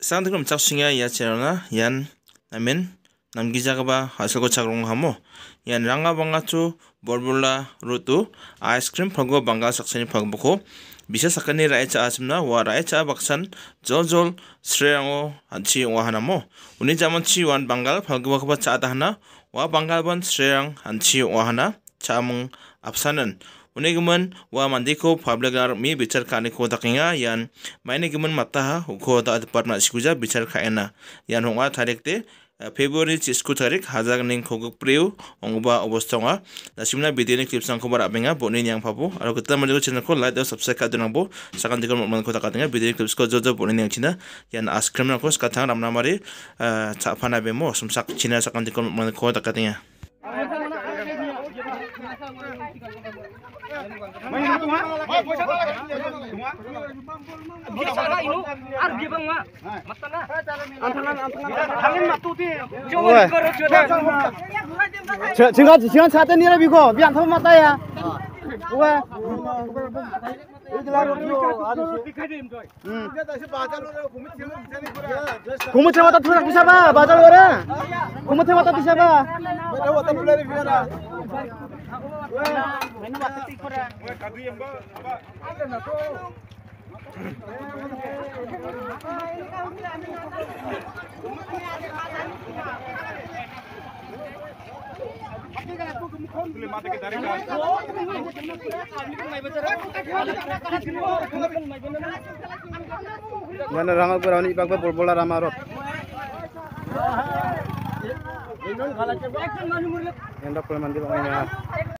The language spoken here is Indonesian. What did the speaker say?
사운드 그럼 짝숭이야 야 제로나 얀 나면 남기자가바 하슬고 착롱 하모 얀 랑가 방가투 볼볼라 루투 아이스크림 파고 방가 석선이 파고 미세 사건이 라이차 아침나 와 라이차 박산 졸졸 스레앙오 한치 와 하나모 우니 자만치 완 방갈 파고 파고 차다 하나 와 방갈번 스레앙 한치 와 하나 자몽 앞사는 unigumen wa mandiko pablegar mi bichar kane ko takinga yan maine gimen mataha tak da department sikuja bichar ena, yan tarik te eh, February chisku tarik hazag ning koguk priu ongba obostonga nasimna bidene clip sang kobar abenga boni yang papu aro kita menjaga channel ko like dan subscribe ka dunang bo sakan dikal mon ko takatenga bidene clips ko jojo boni yang china yan as criminal ko skatang ramna mari tapana eh, bemo sumsak china sakan dikal mon ko takatenga ঘুমাতে মাতা দিছা বা বাজার ঘুমাতে মাতা দিছা বা Mana rangal kurang ini bakal bola ramarot. Nandang pala mandi pangay niya.